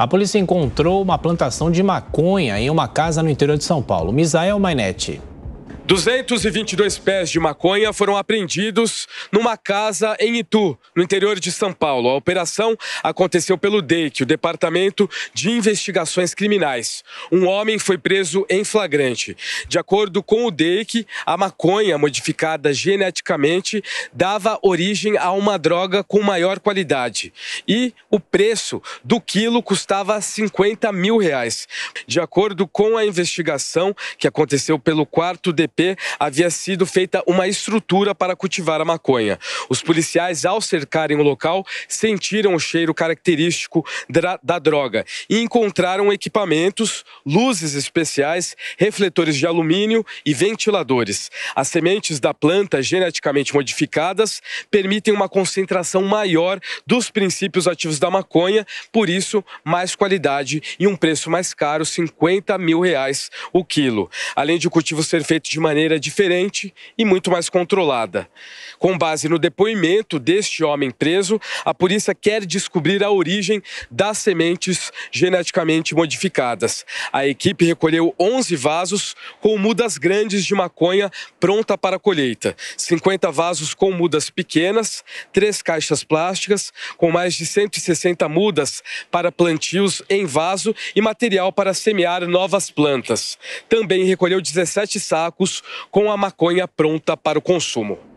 a polícia encontrou uma plantação de maconha em uma casa no interior de São Paulo. Misael Mainetti. 222 pés de maconha foram apreendidos numa casa em Itu, no interior de São Paulo. A operação aconteceu pelo DEIC, o Departamento de Investigações Criminais. Um homem foi preso em flagrante. De acordo com o DEIC, a maconha modificada geneticamente dava origem a uma droga com maior qualidade. E o preço do quilo custava 50 mil reais. De acordo com a investigação que aconteceu pelo quarto DP havia sido feita uma estrutura para cultivar a maconha. Os policiais, ao cercarem o local, sentiram o cheiro característico da, da droga e encontraram equipamentos, luzes especiais, refletores de alumínio e ventiladores. As sementes da planta geneticamente modificadas permitem uma concentração maior dos princípios ativos da maconha, por isso, mais qualidade e um preço mais caro, 50 mil reais o quilo. Além de o cultivo ser feito de maneira maneira diferente e muito mais controlada. Com base no depoimento deste homem preso, a polícia quer descobrir a origem das sementes geneticamente modificadas. A equipe recolheu 11 vasos com mudas grandes de maconha pronta para colheita, 50 vasos com mudas pequenas, três caixas plásticas com mais de 160 mudas para plantios em vaso e material para semear novas plantas. Também recolheu 17 sacos com a maconha pronta para o consumo.